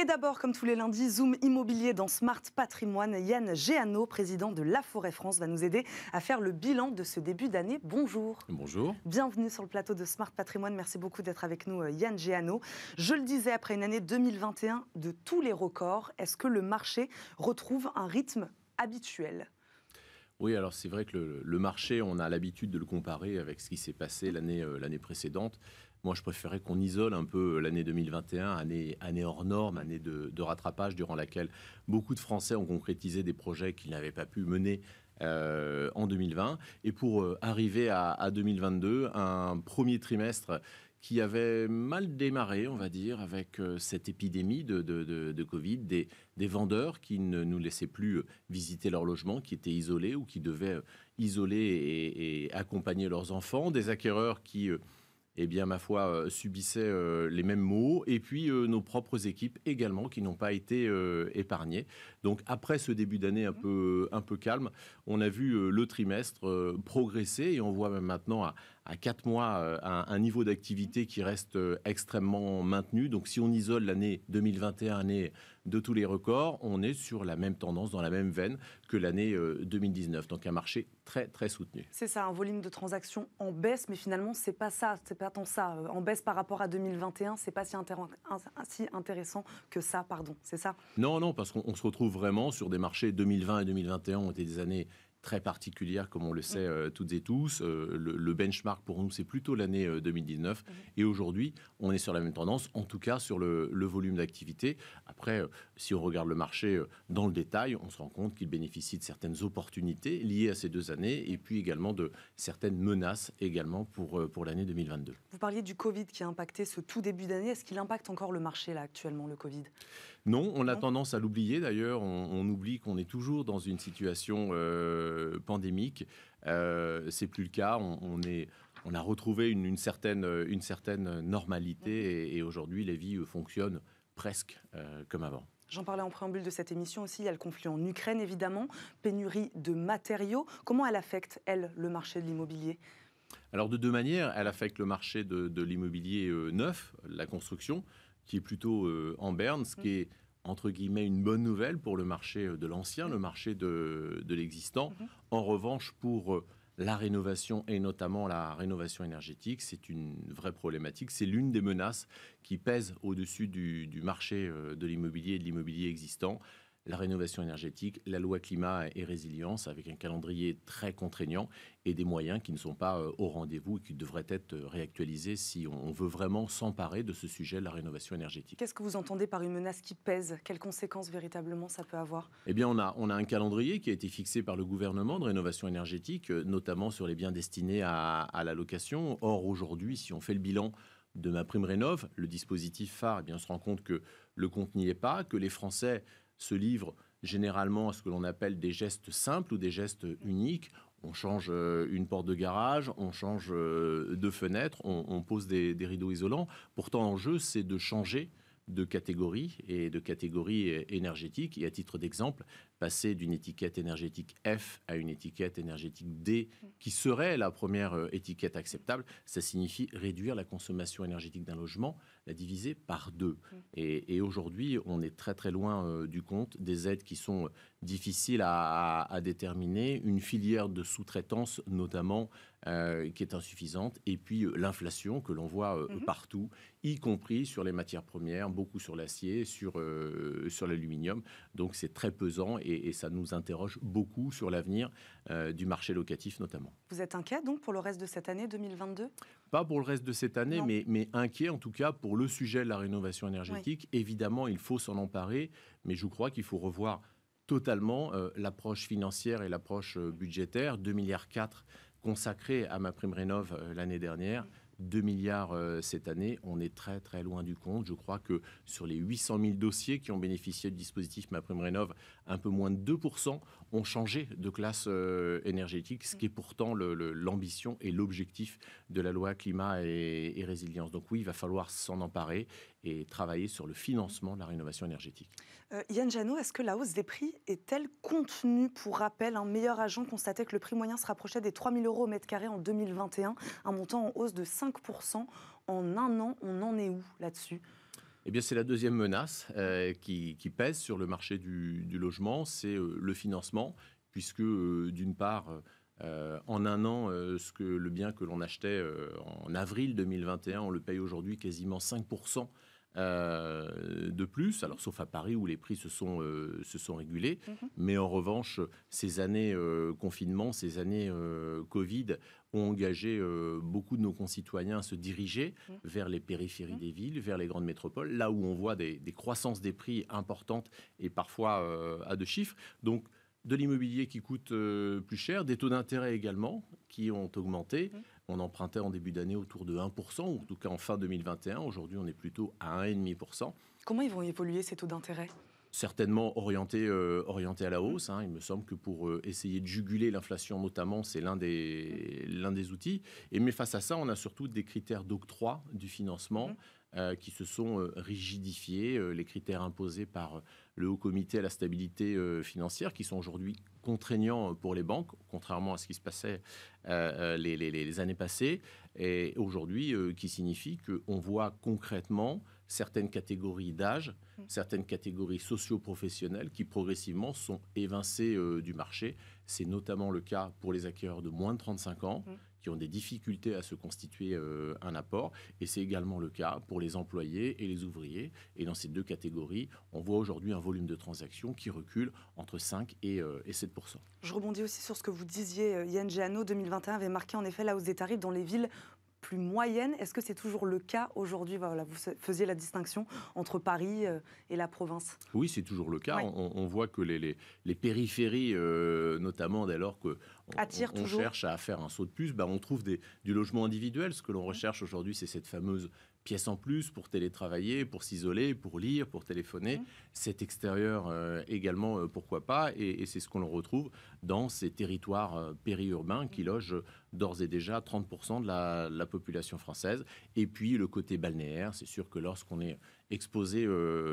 Et d'abord, comme tous les lundis, Zoom immobilier dans Smart Patrimoine. Yann Géano, président de La Forêt France, va nous aider à faire le bilan de ce début d'année. Bonjour. Bonjour. Bienvenue sur le plateau de Smart Patrimoine. Merci beaucoup d'être avec nous, euh, Yann Géano. Je le disais, après une année 2021 de tous les records, est-ce que le marché retrouve un rythme habituel oui, alors c'est vrai que le, marché, on a l'habitude de le comparer avec ce qui s'est passé l'année euh, précédente. Moi, je préférais qu'on isole un peu l'année 2021, année, année hors norme, année de, rattrapage, durant laquelle beaucoup de Français ont concrétisé des projets qu'ils n'avaient pas pu mener. Euh, en 2020 et pour euh, arriver à, 2022 un premier trimestre qui avait mal démarré, on va dire, avec euh, cette épidémie de, Covid, des, vendeurs qui ne nous laissaient plus visiter leur logement, qui étaient isolés ou qui devaient isoler et, accompagner leurs enfants, des acquéreurs qui eh bien, ma foi, euh, subissaient euh, les mêmes maux. Et puis, euh, nos propres équipes également, qui n'ont pas été épargnées. Donc après ce début d'année un mmh. peu, euh, un peu calme, on a vu euh, le trimestre euh, progresser et on voit même maintenant à, à 4 mois un, niveau d'activité qui reste extrêmement maintenu. Donc si on isole l'année 2021, année de tous les records, on est sur la même tendance, dans la même veine que l'année 2019. Donc un marché très très soutenu. C'est ça, un volume de transactions en baisse, mais finalement c'est pas ça, c'est pas tant ça. En baisse par rapport à 2021, c'est pas si, si intéressant que ça, pardon. C'est ça Non, non, parce qu'on se retrouve vraiment sur des marchés 2020 et 2021 ont été des années très particulières comme on le sait mm. euh, toutes et tous. Euh, le, benchmark pour nous, c'est plutôt l'année 2019. Euh, mm. Et aujourd'hui, on est sur la même tendance, en tout cas sur le, volume d'activité. Après, si on regarde le marché dans le détail, on se rend compte qu'il bénéficie de certaines opportunités liées à ces deux années et puis également de certaines menaces également pour, pour l'année 2022. Vous parliez du Covid qui a impacté ce tout début d'année. Est-ce qu'il impacte encore le marché là actuellement, le Covid non, on a tendance à l'oublier d'ailleurs. On, oublie qu'on est toujours dans une situation euh, pandémique. Euh, c'est plus le cas. On, a retrouvé une, euh, certaine, normalité mhm. et, aujourd'hui les vies euh, fonctionnent presque comme avant. J'en parlais en préambule de cette émission aussi, il y a le conflit en Ukraine évidemment, pénurie de matériaux. Comment elle affecte, elle, le marché de l'immobilier alors de deux manières, elle affecte le marché de l'immobilier neuf, la construction, qui est plutôt euh, en berne, ce mm. qui est entre guillemets une bonne nouvelle pour le marché euh, de l'ancien, mm. le marché de, l'existant. Mm-hmm. En revanche, pour euh, la rénovation et notamment la rénovation énergétique, c'est une vraie problématique. C'est l'une des menaces qui pèsent au-dessus du, du, marché de l'immobilier et de l'immobilier existant la rénovation énergétique, la loi climat et résilience, avec un calendrier très contraignant et des moyens qui ne sont pas euh, au rendez-vous et qui devraient être euh, réactualisés si on veut vraiment s'emparer de ce sujet, de la rénovation énergétique. Qu'est-ce que vous entendez par une menace qui pèse Quelles conséquences véritablement ça peut avoir Eh bien, on a, on a un calendrier qui a été fixé par le gouvernement de rénovation énergétique, euh, notamment sur les biens destinés à, à la location. Or, aujourd'hui, si on fait le bilan de ma prime rénov, le dispositif phare, eh bien, on se rend compte que le compte n'y est pas, que les Français se livrent généralement à ce que l'on appelle des gestes simples ou des gestes uniques. On change euh, une porte de garage, on change euh, deux fenêtres, on, pose des, des, rideaux isolants. Pourtant, l'enjeu, c'est de changer de catégories et de catégories énergétiques. Et à titre d'exemple, passer d'une étiquette énergétique F à une étiquette énergétique D, qui serait la première euh, étiquette acceptable, ça signifie réduire la consommation énergétique d'un logement, la diviser par deux. Mm. Et, aujourd'hui, on est très très loin euh, du compte des aides qui sont difficiles à déterminer, une filière de sous-traitance notamment euh, qui est insuffisante, et puis euh, l'inflation que l'on voit euh, mhm. partout, y compris sur les matières premières, beaucoup sur l'acier, sur, sur l'aluminium. Donc c'est très pesant et, ça nous interroge beaucoup sur l'avenir du marché locatif notamment. Vous êtes inquiet donc pour le reste de cette année 2022 Pas pour le reste de cette année, mais, mais, inquiet en tout cas pour le sujet de la rénovation énergétique. Évidemment, il faut s'en emparer, mais je crois qu'il faut revoir totalement l'approche financière et l'approche budgétaire. 2 milliards consacré à ma prime rénov euh, l'année dernière. 2 milliards euh, cette année, on est très très loin du compte. Je crois que sur les 800 000 dossiers qui ont bénéficié du dispositif Ma Prime Rénov, un peu moins de 2% ont changé de classe euh, énergétique, ce qui est pourtant l'ambition et l'objectif de la loi climat et, et, résilience. Donc oui, il va falloir s'en emparer et travailler sur le financement de la rénovation énergétique. Euh, Yann Janot, est-ce que la hausse des prix est-elle contenue Pour rappel, un meilleur agent constatait que le prix moyen se rapprochait des 3 000 euros au mètre carré en 2021, un montant en hausse de 5%. En un an, on en est où là-dessus eh bien, c'est la deuxième menace euh, qui, pèse sur le marché du, logement, c'est euh, le financement, puisque d'une part, euh, en un an, euh, ce que le bien que l'on achetait euh, en avril 2021, on le paye aujourd'hui quasiment 5%. de plus, alors sauf à Paris où les prix se sont, se sont régulés, mhm. mais en revanche, ces années confinement, ces années Covid ont engagé beaucoup de nos concitoyens à se diriger mhm. vers les périphéries mhm. des villes, vers les grandes métropoles, là où on voit des, des croissances des prix importantes et parfois à deux chiffres. Donc, de l'immobilier qui coûte euh, plus cher, des taux d'intérêt également qui ont augmenté. Mmh. On empruntait en début d'année autour de 1%, ou en tout cas en fin 2021. Aujourd'hui, on est plutôt à 1,5%. Comment ils vont évoluer ces taux d'intérêt Certainement euh, orientés, à la hausse. Hein. Il me semble que pour euh, essayer de juguler l'inflation notamment, c'est l'un des, mmh. des outils. mais face à ça, on a surtout des critères d'octroi du financement. Mmh. Euh, qui se sont euh, rigidifiés, euh, les critères imposés par le Haut Comité à la stabilité financière, qui sont aujourd'hui contraignants pour les banques, contrairement à ce qui se passait les, années passées, et aujourd'hui qui signifie qu'on voit concrètement certaines catégories d'âge, mmh. certaines catégories socio-professionnelles qui progressivement sont évincées du marché. C'est notamment le cas pour les acquéreurs de moins de 35 ans. Mmh qui ont des difficultés à se constituer euh, un apport. Et c'est également le cas pour les employés et les ouvriers. Et dans ces deux catégories, on voit aujourd'hui un volume de transactions qui recule entre 5 et, 7 euh, Je rebondis aussi sur ce que vous disiez. Euh, Yann Giano, 2021, avait marqué en effet la hausse des tarifs dans les villes plus moyennes, Est-ce que c'est toujours le cas aujourd'hui voilà, Vous faisiez la distinction entre Paris et la province. Oui, c'est toujours le cas. On, voit que les, les, périphéries, notamment dès lors que attire on, cherche à faire un saut de plus, bah, on trouve du logement individuel. Ce que l'on recherche aujourd'hui, c'est cette fameuse pièce en plus pour télétravailler, pour s'isoler, pour lire, pour téléphoner. Mmh. Cet extérieur euh, également, euh, pourquoi pas Et, c'est ce qu'on retrouve dans ces territoires euh, périurbains qui mmh. logent d'ores et déjà 30% de la, population française. Et puis le côté balnéaire, c'est sûr que lorsqu'on est exposé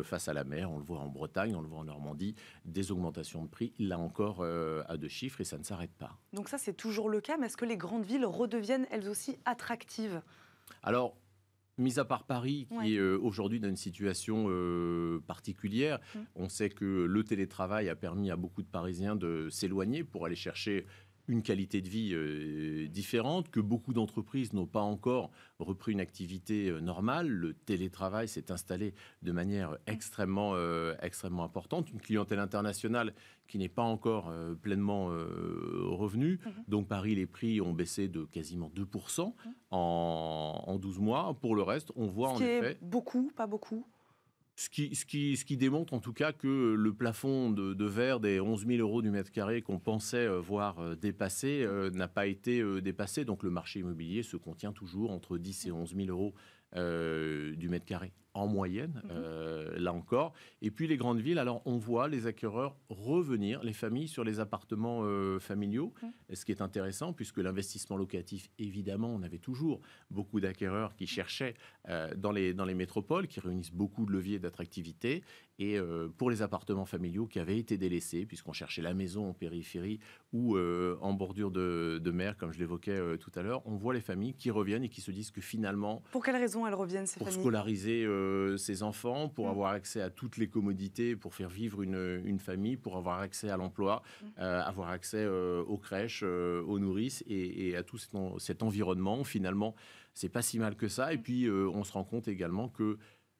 face à la mer, on le voit en Bretagne, on le voit en Normandie, des augmentations de prix, là encore à deux chiffres et ça ne s'arrête pas. Donc ça c'est toujours le cas, mais est-ce que les grandes villes redeviennent elles aussi attractives Alors Mis à part Paris, qui est euh, aujourd'hui dans une situation euh, particulière, mmh. on sait que le télétravail a permis à beaucoup de Parisiens de s'éloigner pour aller chercher une qualité de vie euh, différente, que beaucoup d'entreprises n'ont pas encore repris une activité euh, normale. Le télétravail s'est installé de manière extrêmement, euh, extrêmement importante. Une clientèle internationale qui n'est pas encore pleinement revenue. Mhm. Donc Paris, les prix ont baissé de quasiment 2% mhm. en, 12 mois. Pour le reste, on voit en effet... beaucoup, pas beaucoup ce qui, ce, démontre en tout cas que le plafond de, verre des 11 000 euros du mètre carré qu'on pensait euh, voir euh, dépassé euh, n'a pas été dépassé. Donc le marché immobilier se contient toujours entre 10 et 11 000 euros du mètre carré en moyenne, mhm. euh, là encore. Et puis les grandes villes, alors on voit les acquéreurs revenir, les familles, sur les appartements euh, familiaux, mhm. ce qui est intéressant, puisque l'investissement locatif, évidemment, on avait toujours beaucoup d'acquéreurs qui cherchaient euh, dans, les, dans les métropoles, qui réunissent beaucoup de leviers d'attractivité et euh, pour les appartements familiaux qui avaient été délaissés, puisqu'on cherchait la maison en périphérie ou euh, en bordure de, mer, comme je l'évoquais euh, tout à l'heure, on voit les familles qui reviennent et qui se disent que finalement... Pour quelles raisons elles reviennent, ces pour scolariser ses enfants, pour mm. avoir accès à toutes les commodités, pour faire vivre une, famille, pour avoir accès à l'emploi, mm. avoir accès aux crèches, aux nourrices et, à tout cet, cet environnement. Finalement, c'est pas si mal que ça. Et mm. puis, on se rend compte également que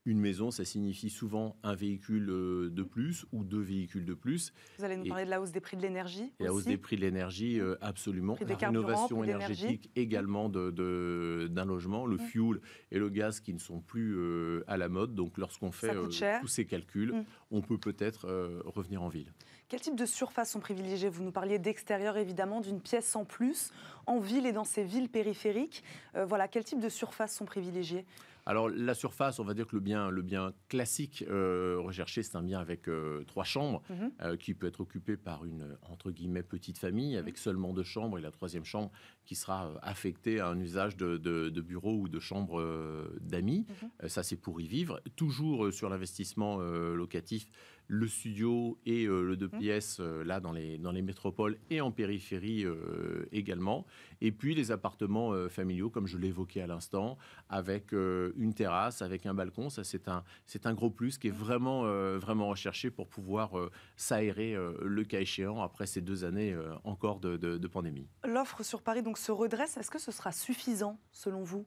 une maison, ça signifie souvent un véhicule euh, de plus ou deux véhicules de plus. Vous allez nous parler de la hausse des prix de l'énergie La hausse des prix de l'énergie, mmh. euh, absolument. Prix la rénovation énergétique mmh. également d'un de, d'un logement. Le mmh. fuel et le gaz qui ne sont plus euh, à la mode. Donc lorsqu'on fait tous ces calculs, on peut peut-être revenir en ville. Quel type de surface sont privilégiées Vous nous parliez d'extérieur, évidemment, d'une pièce en plus, en ville et dans ces villes périphériques. voilà, quel type de surface sont privilégiées alors la surface, on va dire que le bien, classique euh, recherché, c'est un bien avec euh, trois chambres mhm. euh, qui peut être occupé par une entre guillemets petite famille avec mhm. seulement deux chambres et la troisième chambre qui sera affectée à un usage de, bureau ou de chambre d'amis. Mhm. ça, c'est pour y vivre. Toujours sur l'investissement locatif le studio et euh, le deux mmh. pièces euh, là dans les, dans les métropoles et en périphérie euh, également. Et puis les appartements familiaux, comme je l'évoquais à l'instant, avec une terrasse, avec un balcon. Ça, c'est un, c'est un gros plus qui est vraiment, vraiment recherché pour pouvoir s'aérer le cas échéant après ces deux années encore de, de, pandémie. L'offre sur Paris donc se redresse. Est-ce que ce sera suffisant selon vous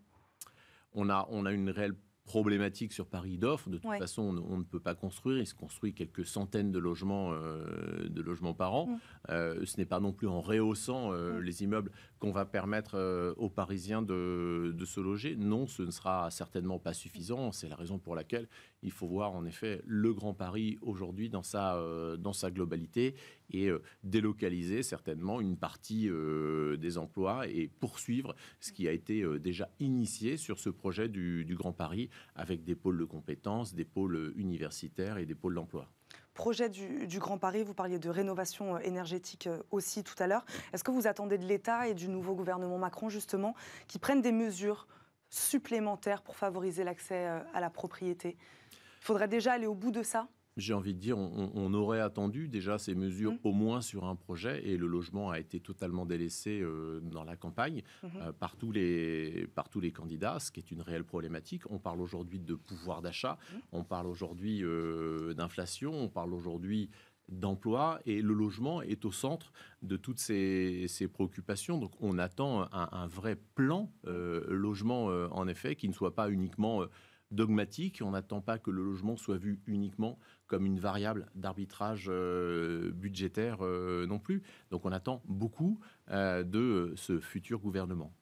on a, on a une réelle problématique sur Paris d'offres. De toute façon, on, ne peut pas construire. Il se construit quelques centaines de logements, euh, de logements par an. Mm. Euh, ce n'est pas non plus en rehaussant euh, mm. les immeubles qu'on va permettre aux Parisiens de, se loger. Non, ce ne sera certainement pas suffisant. C'est la raison pour laquelle il faut voir en effet le Grand Paris aujourd'hui dans sa, dans sa globalité et euh, délocaliser certainement une partie euh, des emplois et poursuivre ce qui a été euh, déjà initié sur ce projet du, Grand Paris avec des pôles de compétences, des pôles universitaires et des pôles d'emploi projet du, du, Grand Paris. Vous parliez de rénovation énergétique aussi tout à l'heure. Est-ce que vous attendez de l'État et du nouveau gouvernement Macron, justement, qui prennent des mesures supplémentaires pour favoriser l'accès à la propriété Il faudrait déjà aller au bout de ça j'ai envie de dire, on, aurait attendu déjà ces mesures mmh. au moins sur un projet et le logement a été totalement délaissé euh, dans la campagne mmh euh, par, tous les, par tous les candidats, ce qui est une réelle problématique. On parle aujourd'hui de pouvoir d'achat, mmh. on parle aujourd'hui euh, d'inflation, on parle aujourd'hui d'emploi et le logement est au centre de toutes ces, ces préoccupations. Donc on attend un, un vrai plan logement en effet qui ne soit pas uniquement dogmatique. On n'attend pas que le logement soit vu uniquement comme une variable d'arbitrage euh, budgétaire euh, non plus. Donc on attend beaucoup euh, de ce futur gouvernement.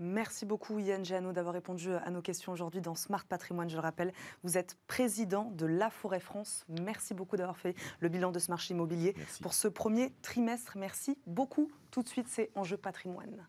Merci beaucoup Yann Giano d'avoir répondu à nos questions aujourd'hui dans Smart Patrimoine. Je le rappelle, vous êtes président de La Forêt France. Merci beaucoup d'avoir fait le bilan de ce marché immobilier pour ce premier trimestre. Merci beaucoup. Tout de suite, c'est Enjeu Patrimoine.